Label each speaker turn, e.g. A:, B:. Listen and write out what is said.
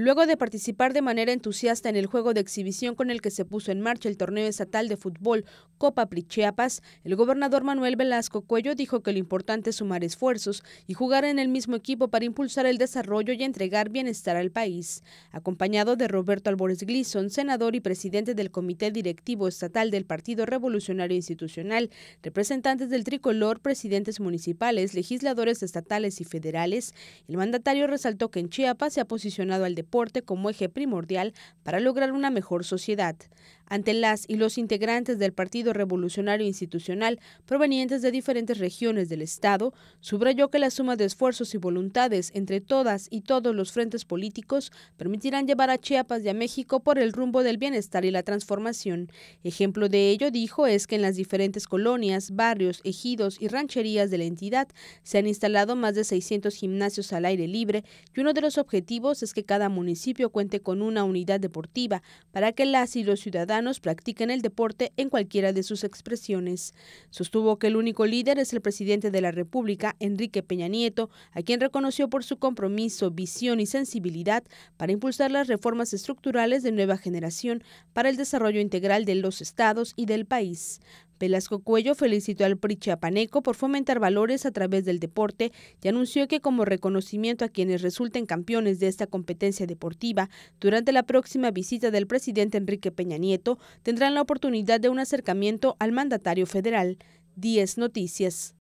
A: Luego de participar de manera entusiasta en el juego de exhibición con el que se puso en marcha el torneo estatal de fútbol Copa Plichiapas, el gobernador Manuel Velasco Cuello dijo que lo importante es sumar esfuerzos y jugar en el mismo equipo para impulsar el desarrollo y entregar bienestar al país. Acompañado de Roberto Álvarez Glisson, senador y presidente del Comité Directivo Estatal del Partido Revolucionario Institucional, representantes del tricolor, presidentes municipales, legisladores estatales y federales, el mandatario resaltó que en Chiapas se ha posicionado al de como eje primordial para lograr una mejor sociedad. Ante las y los integrantes del Partido Revolucionario Institucional, provenientes de diferentes regiones del Estado, subrayó que la suma de esfuerzos y voluntades entre todas y todos los frentes políticos permitirán llevar a Chiapas y a México por el rumbo del bienestar y la transformación. Ejemplo de ello, dijo, es que en las diferentes colonias, barrios, ejidos y rancherías de la entidad se han instalado más de 600 gimnasios al aire libre y uno de los objetivos es que cada municipio cuente con una unidad deportiva para que las y los ciudadanos practiquen el deporte en cualquiera de sus expresiones. Sostuvo que el único líder es el presidente de la República, Enrique Peña Nieto, a quien reconoció por su compromiso, visión y sensibilidad para impulsar las reformas estructurales de nueva generación para el desarrollo integral de los estados y del país. Pelasco Cuello felicitó al PRI por fomentar valores a través del deporte y anunció que como reconocimiento a quienes resulten campeones de esta competencia deportiva, durante la próxima visita del presidente Enrique Peña Nieto tendrán la oportunidad de un acercamiento al mandatario federal. 10 Noticias.